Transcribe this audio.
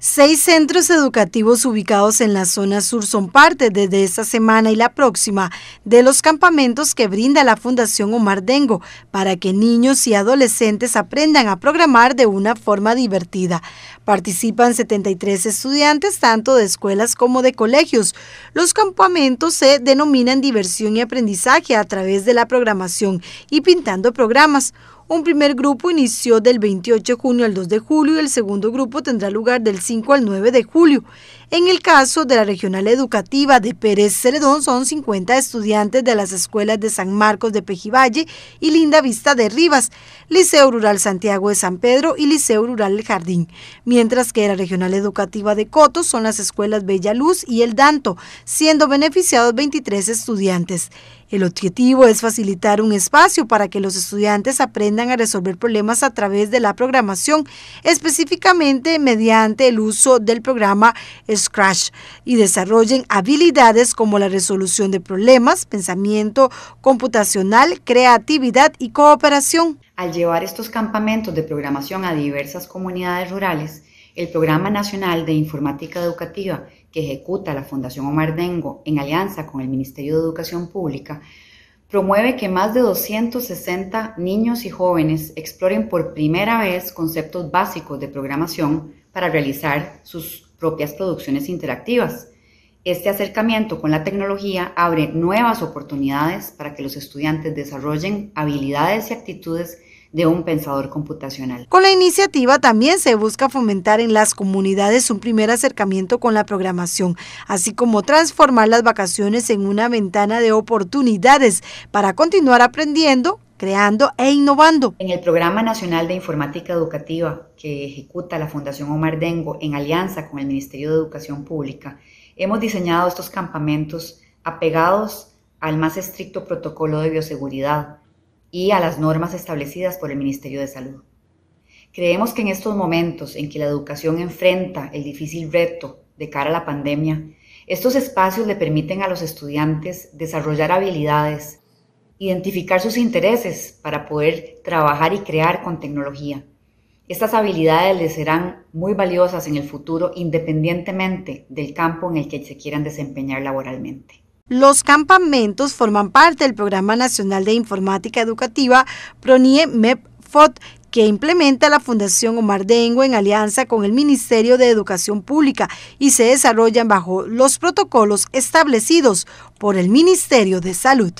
Seis centros educativos ubicados en la zona sur son parte desde esta semana y la próxima de los campamentos que brinda la Fundación Omar Dengo para que niños y adolescentes aprendan a programar de una forma divertida. Participan 73 estudiantes tanto de escuelas como de colegios. Los campamentos se denominan diversión y aprendizaje a través de la programación y pintando programas. Un primer grupo inició del 28 de junio al 2 de julio y el segundo grupo tendrá lugar del 5 al 9 de julio. En el caso de la regional educativa de Pérez Celedón son 50 estudiantes de las escuelas de San Marcos de Pejivalle y Linda Vista de Rivas, Liceo Rural Santiago de San Pedro y Liceo Rural El Jardín, mientras que la regional educativa de Coto son las escuelas Bella Luz y El Danto, siendo beneficiados 23 estudiantes. El objetivo es facilitar un espacio para que los estudiantes aprendan a resolver problemas a través de la programación, específicamente mediante el uso del programa Scratch, y desarrollen habilidades como la resolución de problemas, pensamiento computacional, creatividad y cooperación. Al llevar estos campamentos de programación a diversas comunidades rurales, el Programa Nacional de Informática Educativa que ejecuta la Fundación Omar Dengo en alianza con el Ministerio de Educación Pública promueve que más de 260 niños y jóvenes exploren por primera vez conceptos básicos de programación para realizar sus propias producciones interactivas. Este acercamiento con la tecnología abre nuevas oportunidades para que los estudiantes desarrollen habilidades y actitudes de un pensador computacional. Con la iniciativa también se busca fomentar en las comunidades un primer acercamiento con la programación, así como transformar las vacaciones en una ventana de oportunidades para continuar aprendiendo creando e innovando. En el Programa Nacional de Informática Educativa que ejecuta la Fundación Omar Dengo en alianza con el Ministerio de Educación Pública, hemos diseñado estos campamentos apegados al más estricto protocolo de bioseguridad y a las normas establecidas por el Ministerio de Salud. Creemos que en estos momentos en que la educación enfrenta el difícil reto de cara a la pandemia, estos espacios le permiten a los estudiantes desarrollar habilidades, identificar sus intereses para poder trabajar y crear con tecnología. Estas habilidades les serán muy valiosas en el futuro independientemente del campo en el que se quieran desempeñar laboralmente. Los campamentos forman parte del Programa Nacional de Informática Educativa pronie mep que implementa la Fundación Omar Dengo en alianza con el Ministerio de Educación Pública y se desarrollan bajo los protocolos establecidos por el Ministerio de Salud.